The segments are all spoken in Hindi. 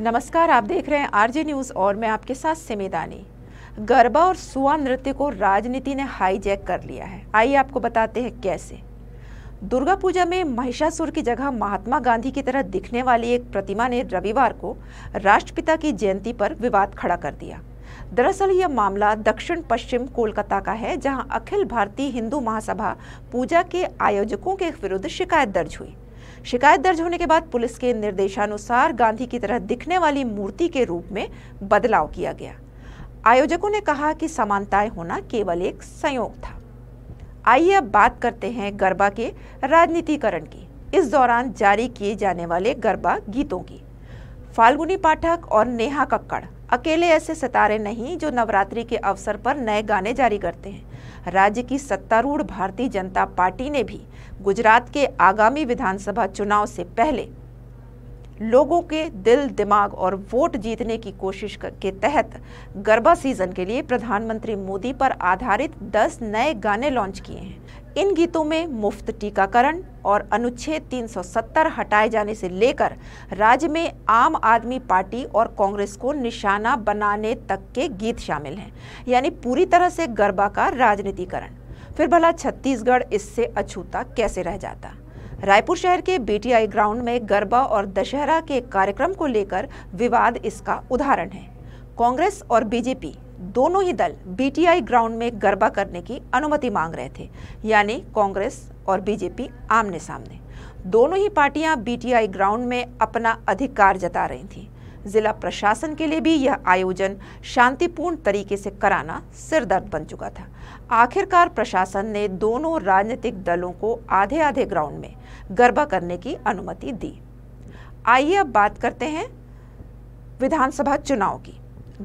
नमस्कार आप देख रहे हैं आरजे न्यूज़ और मैं आपके साथ सिमेदानी गरबा और सुआ नृत्य को राजनीति ने हाईजैक कर लिया है आइए आपको बताते हैं कैसे दुर्गा पूजा में महिषासुर की जगह महात्मा गांधी की तरह दिखने वाली एक प्रतिमा ने रविवार को राष्ट्रपिता की जयंती पर विवाद खड़ा कर दिया दरअसल यह मामला दक्षिण पश्चिम कोलकाता का है जहां अखिल भारतीय हिंदू महासभा पूजा के आयोजकों के विरुद्ध शिकायत दर्ज हुई शिकायत दर्ज होने के बाद पुलिस के निर्देशानुसार गांधी की तरह दिखने वाली मूर्ति के रूप में बदलाव किया गया आयोजकों ने कहा कि समानताएं होना केवल एक संयोग था आइए अब बात करते हैं गरबा के राजनीतिकरण की इस दौरान जारी किए जाने वाले गरबा गीतों की फाल्गुनी पाठक और नेहा कक्कड़ अकेले ऐसे सितारे नहीं जो नवरात्रि के अवसर पर नए गाने जारी करते हैं राज्य की सत्तारूढ़ भारतीय जनता पार्टी ने भी गुजरात के आगामी विधानसभा चुनाव से पहले लोगों के दिल दिमाग और वोट जीतने की कोशिश के तहत गरबा सीजन के लिए प्रधानमंत्री मोदी पर आधारित 10 नए गाने लॉन्च किए हैं इन गीतों में मुफ्त टीकाकरण और अनुच्छेद 370 हटाए जाने से लेकर राज्य में आम आदमी पार्टी और कांग्रेस को निशाना बनाने तक के गीत शामिल हैं यानी पूरी तरह से गरबा का राजनीतिकरण फिर भला छत्तीसगढ़ इससे अछूता कैसे रह जाता रायपुर शहर के बीटीआई ग्राउंड में गरबा और दशहरा के कार्यक्रम को लेकर विवाद इसका उदाहरण है कांग्रेस और बीजेपी दोनों ही दल बीटीआई ग्राउंड में गरबा करने की अनुमति मांग रहे थे यानी कांग्रेस और बीजेपी आमने सामने दोनों ही पार्टियां बीटीआई ग्राउंड में अपना अधिकार जता रही थीं जिला प्रशासन के लिए भी यह आयोजन शांतिपूर्ण तरीके से कराना सिरदर्द बन चुका था आखिरकार प्रशासन ने दोनों राजनीतिक दलों को आधे आधे ग्राउंड में गरबा करने की अनुमति दी आइए अब बात करते हैं विधानसभा चुनाव की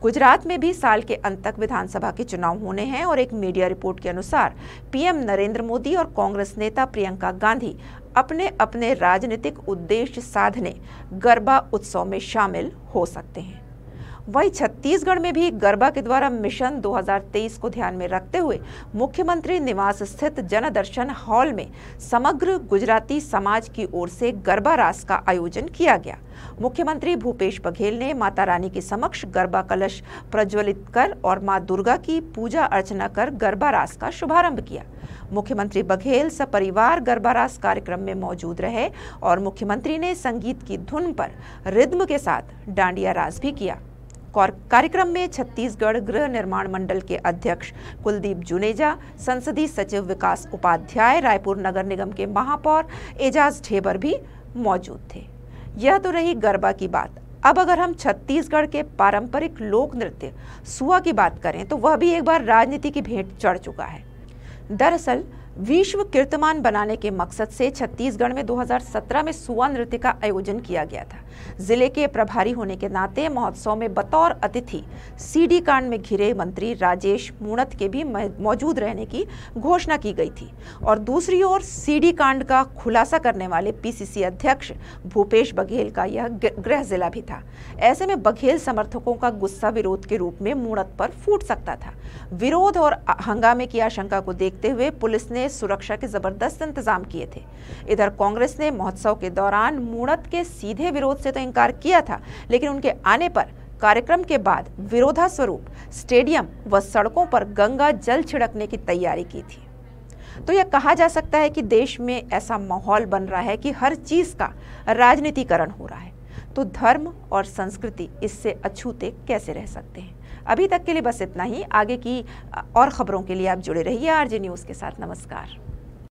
गुजरात में भी साल के अंत तक विधानसभा के चुनाव होने हैं और एक मीडिया रिपोर्ट के अनुसार पीएम नरेंद्र मोदी और कांग्रेस नेता प्रियंका गांधी अपने अपने राजनीतिक उद्देश्य साधने गरबा उत्सव में शामिल हो सकते हैं वहीं छत्तीसगढ़ में भी गरबा के द्वारा मिशन 2023 को ध्यान में रखते हुए मुख्यमंत्री निवास स्थित जनदर्शन हॉल में समग्र गुजराती समाज की ओर से गरबा रास का आयोजन किया गया मुख्यमंत्री भूपेश बघेल ने माता रानी के समक्ष गरबा कलश प्रज्वलित कर और माँ दुर्गा की पूजा अर्चना कर गरबा रास का शुभारंभ किया मुख्यमंत्री बघेल सपरिवार गरबा रास कार्यक्रम में मौजूद रहे और मुख्यमंत्री ने संगीत की धुन पर रिद्म के साथ डांडिया रास भी किया कार्यक्रम में छत्तीसगढ़ गृह निर्माण मंडल के अध्यक्ष कुलदीप जुनेजा संसदीय सचिव विकास उपाध्याय रायपुर नगर निगम के महापौर एजाज ढेबर भी मौजूद थे यह तो रही गरबा की बात अब अगर हम छत्तीसगढ़ के पारंपरिक लोक नृत्य सुआ की बात करें तो वह भी एक बार राजनीति की भेंट चढ़ चुका है दरअसल विश्व कीर्तमान बनाने के मकसद से छत्तीसगढ़ में 2017 में सुआ नृत्य का आयोजन किया गया था जिले के प्रभारी होने के नाते महोत्सव में बतौर अतिथि सीडी कांड में घिरे मंत्री राजेश मूणत के भी मौजूद रहने की घोषणा की गई थी और दूसरी ओर सीडी कांड का खुलासा करने वाले पीसीसी अध्यक्ष भूपेश बघेल का यह गृह जिला भी था ऐसे में बघेल समर्थकों का गुस्सा विरोध के रूप में मूणत पर फूट सकता था विरोध और हंगामे की आशंका को देखते हुए पुलिस ने सुरक्षा के जबरदस्त इंतजाम किए थे इधर कांग्रेस ने महोत्सव के दौरान मूणत के सीधे विरोध से तो इनकार किया था लेकिन उनके आने पर कार्यक्रम के बाद विरोधा स्वरूप स्टेडियम व सड़कों पर गंगा जल छिड़कने की तैयारी की थी तो यह कहा जा सकता है कि देश में ऐसा माहौल बन रहा है कि हर चीज का राजनीतिकरण हो रहा है तो धर्म और संस्कृति इससे अछूते कैसे रह सकते हैं अभी तक के लिए बस इतना ही आगे की और खबरों के लिए आप जुड़े रहिए आरजे न्यूज़ के साथ नमस्कार